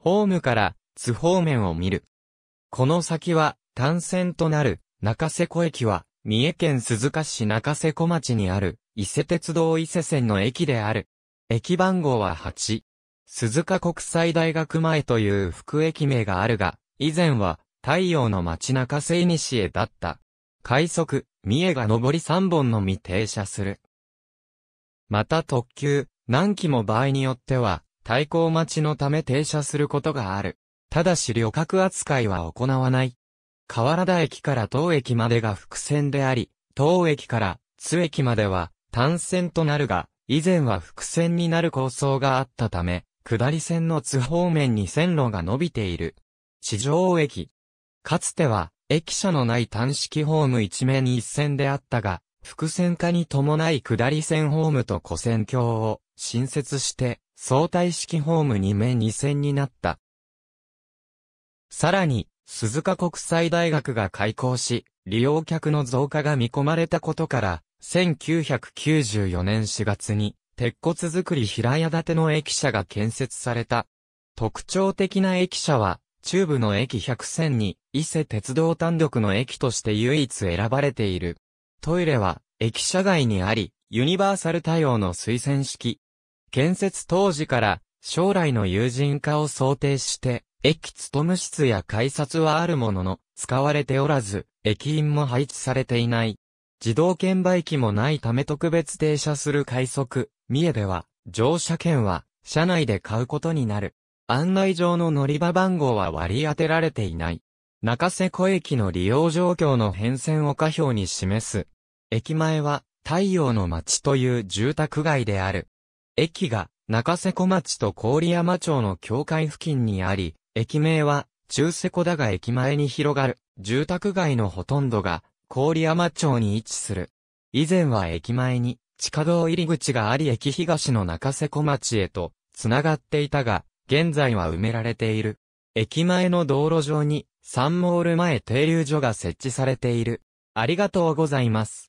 ホームから津方面を見る。この先は単線となる中瀬湖駅は三重県鈴鹿市中瀬湖町にある伊勢鉄道伊勢線の駅である。駅番号は8。鈴鹿国際大学前という副駅名があるが、以前は太陽の街中瀬西だった。快速、三重が上り3本のみ停車する。また特急、何紀も場合によっては、対抗待ちのため停車することがある。ただし旅客扱いは行わない。河原田駅から当駅までが伏線であり、当駅から津駅までは単線となるが、以前は伏線になる構想があったため、下り線の津方面に線路が伸びている。地上駅。かつては、駅舎のない単式ホーム一面一線であったが、伏線化に伴い下り線ホームと古線橋を新設して、相対式ホーム2面2線になった。さらに、鈴鹿国際大学が開校し、利用客の増加が見込まれたことから、1994年4月に、鉄骨造り平屋建ての駅舎が建設された。特徴的な駅舎は、中部の駅100線に、伊勢鉄道単独の駅として唯一選ばれている。トイレは、駅舎外にあり、ユニバーサル対応の推薦式、建設当時から将来の友人化を想定して、駅務室や改札はあるものの、使われておらず、駅員も配置されていない。自動券売機もないため特別停車する快速、三重では、乗車券は、車内で買うことになる。案内状の乗り場番号は割り当てられていない。中瀬湖駅の利用状況の変遷を下表に示す。駅前は、太陽の街という住宅街である。駅が中瀬小町と郡山町の境界付近にあり、駅名は中瀬小田が駅前に広がる住宅街のほとんどが郡山町に位置する。以前は駅前に地下道入り口があり駅東の中瀬小町へと繋がっていたが、現在は埋められている。駅前の道路上にサンモール前停留所が設置されている。ありがとうございます。